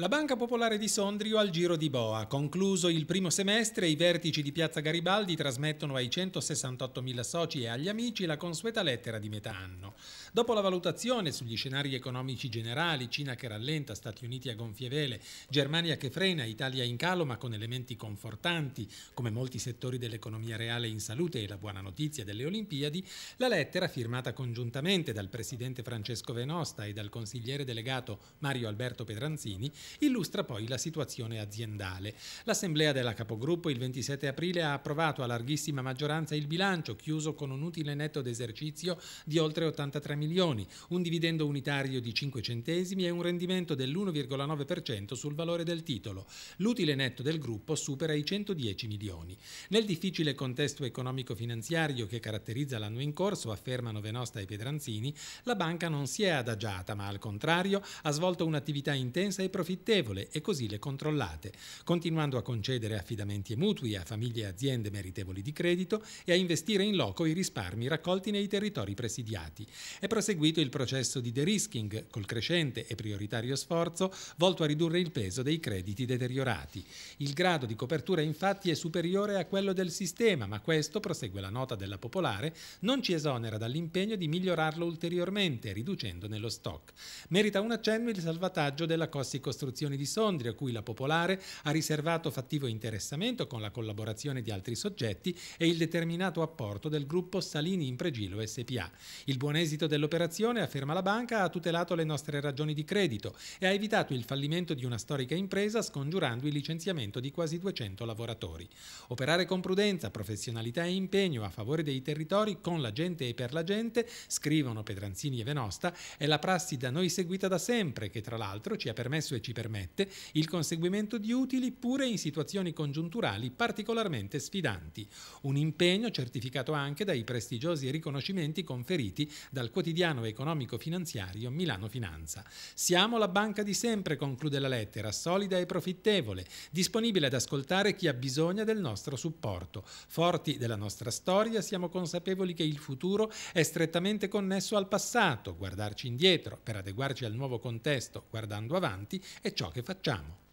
La Banca Popolare di Sondrio al giro di boa. Concluso il primo semestre, i vertici di Piazza Garibaldi trasmettono ai 168.000 soci e agli amici la consueta lettera di metà anno. Dopo la valutazione sugli scenari economici generali, Cina che rallenta, Stati Uniti a gonfie vele, Germania che frena, Italia in calo ma con elementi confortanti, come molti settori dell'economia reale in salute e la buona notizia delle Olimpiadi, la lettera firmata congiuntamente dal presidente Francesco Venosta e dal consigliere delegato Mario Alberto Pedranzini illustra poi la situazione aziendale. L'assemblea della capogruppo il 27 aprile ha approvato a larghissima maggioranza il bilancio, chiuso con un utile netto d'esercizio di oltre 83 milioni, un dividendo unitario di 5 centesimi e un rendimento dell'1,9% sul valore del titolo. L'utile netto del gruppo supera i 110 milioni. Nel difficile contesto economico-finanziario che caratterizza l'anno in corso, affermano Venosta e Pedranzini, la banca non si è adagiata, ma al contrario ha svolto un'attività intensa e profittevole profittevole e così le controllate, continuando a concedere affidamenti e mutui a famiglie e aziende meritevoli di credito e a investire in loco i risparmi raccolti nei territori presidiati. È proseguito il processo di de-risking col crescente e prioritario sforzo volto a ridurre il peso dei crediti deteriorati. Il grado di copertura infatti è superiore a quello del sistema, ma questo, prosegue la nota della Popolare, non ci esonera dall'impegno di migliorarlo ulteriormente, riducendone lo stock. Merita un accenno il salvataggio della Cossico costruzioni di Sondrio, cui la Popolare ha riservato fattivo interessamento con la collaborazione di altri soggetti e il determinato apporto del gruppo Salini in Pregilo SPA. Il buon esito dell'operazione, afferma la banca, ha tutelato le nostre ragioni di credito e ha evitato il fallimento di una storica impresa scongiurando il licenziamento di quasi 200 lavoratori. Operare con prudenza, professionalità e impegno a favore dei territori con la gente e per la gente, scrivono Pedranzini e Venosta, è la prassi da noi seguita da sempre che tra l'altro ci ha permesso e ci ci permette il conseguimento di utili pure in situazioni congiunturali particolarmente sfidanti, un impegno certificato anche dai prestigiosi riconoscimenti conferiti dal quotidiano economico-finanziario Milano Finanza. Siamo la banca di sempre, conclude la lettera, solida e profittevole, disponibile ad ascoltare chi ha bisogno del nostro supporto. Forti della nostra storia, siamo consapevoli che il futuro è strettamente connesso al passato, guardarci indietro per adeguarci al nuovo contesto guardando avanti è ciò che facciamo.